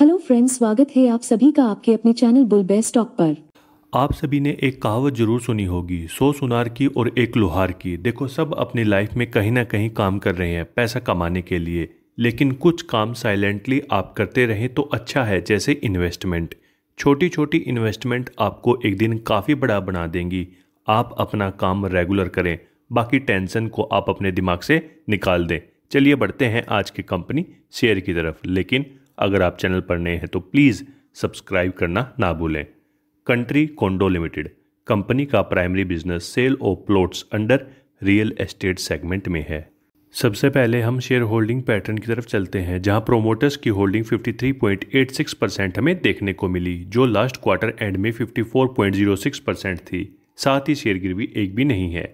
hello friends स्वागत है आप सभी का आपके अपने चैनल बुल बेस्ट टॉक पर आप सभी ने एक कहावत जरूर सुनी होगी सो सुनार की और एक लोहार की देखो सब अपनी लाइफ में कहीं ना कहीं काम कर रहे हैं पैसा कमाने के लिए लेकिन कुछ काम साइलेंटली आप करते रहें तो अच्छा है जैसे इन्वेस्टमेंट छोटी छोटी इन्वेस्टमेंट आपको एक दिन काफ़ी बड़ा बना देंगी आप अपना काम रेगुलर करें बाकी टेंशन को आप अपने दिमाग से निकाल दें चलिए बढ़ते हैं आज की कंपनी शेयर की तरफ लेकिन अगर आप चैनल पर नए हैं तो प्लीज़ सब्सक्राइब करना ना भूलें कंट्री कोंडो लिमिटेड कंपनी का primary business sale of plots under real estate segment में है सबसे पहले हम शेयर होल्डिंग पैटर्न की तरफ चलते हैं जहां प्रोमोटर्स की होल्डिंग 53.86 परसेंट हमें देखने को मिली जो लास्ट क्वार्टर एंड में 54.06 परसेंट थी साथ ही शेयर गिरवी एक भी नहीं है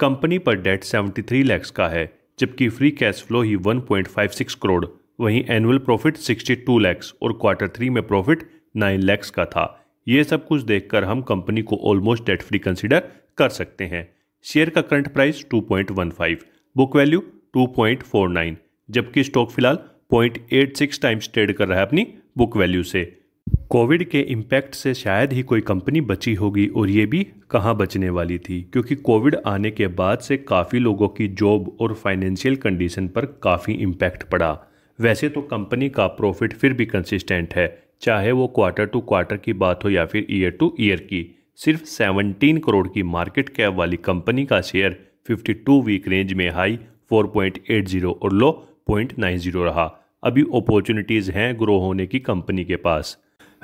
कंपनी पर डेट 73 लैक्स का है जबकि फ्री कैश फ्लो ही 1.56 करोड़ वहीं एनुअल प्रॉफिट 62 लैक्स और क्वार्टर थ्री में प्रॉफिट 9 लैक्स का था ये सब कुछ देखकर हम कंपनी को ऑलमोस्ट डेट फ्री कंसिडर कर सकते हैं शेयर का करंट प्राइस 2.15 बुक वैल्यू 2.49 जबकि स्टॉक फिलहाल 0.86 टाइम्स ट्रेड कर रहा है अपनी बुक वैल्यू से कोविड के इम्पैक्ट से शायद ही कोई कंपनी बची होगी और ये भी कहाँ बचने वाली थी क्योंकि कोविड आने के बाद से काफ़ी लोगों की जॉब और फाइनेंशियल कंडीशन पर काफ़ी इम्पैक्ट पड़ा वैसे तो कंपनी का प्रॉफिट फिर भी कंसिस्टेंट है चाहे वो क्वार्टर टू क्वार्टर की बात हो या फिर ईयर टू ईयर की सिर्फ 17 करोड़ की मार्केट कैप वाली कंपनी का शेयर 52 वीक रेंज में हाई 4.80 और लो 0.90 रहा अभी अपॉर्चुनिटीज़ हैं ग्रो होने की कंपनी के पास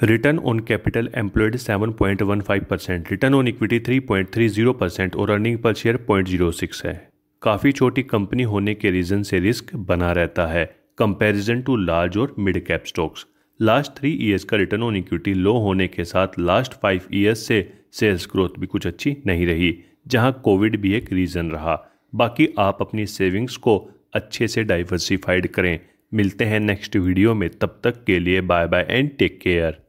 return on capital employed 7.15 percent return on equity 3.30 percent और अर्निंग पर शेयर 0.06 है काफ़ी छोटी कंपनी होने के रीज़न से रिस्क बना रहता है कंपैरिजन टू लार्ज और mid cap stocks last three years का रिटर्न ऑन इक्विटी लो होने के साथ लास्ट फाइव ईयर्स से सेल्स ग्रोथ भी कुछ अच्छी नहीं रही जहां कोविड भी एक रीज़न रहा बाकी आप अपनी सेविंग्स को अच्छे से डाइवर्सिफाइड करें मिलते हैं नेक्स्ट वीडियो में तब तक के लिए bye bye and take care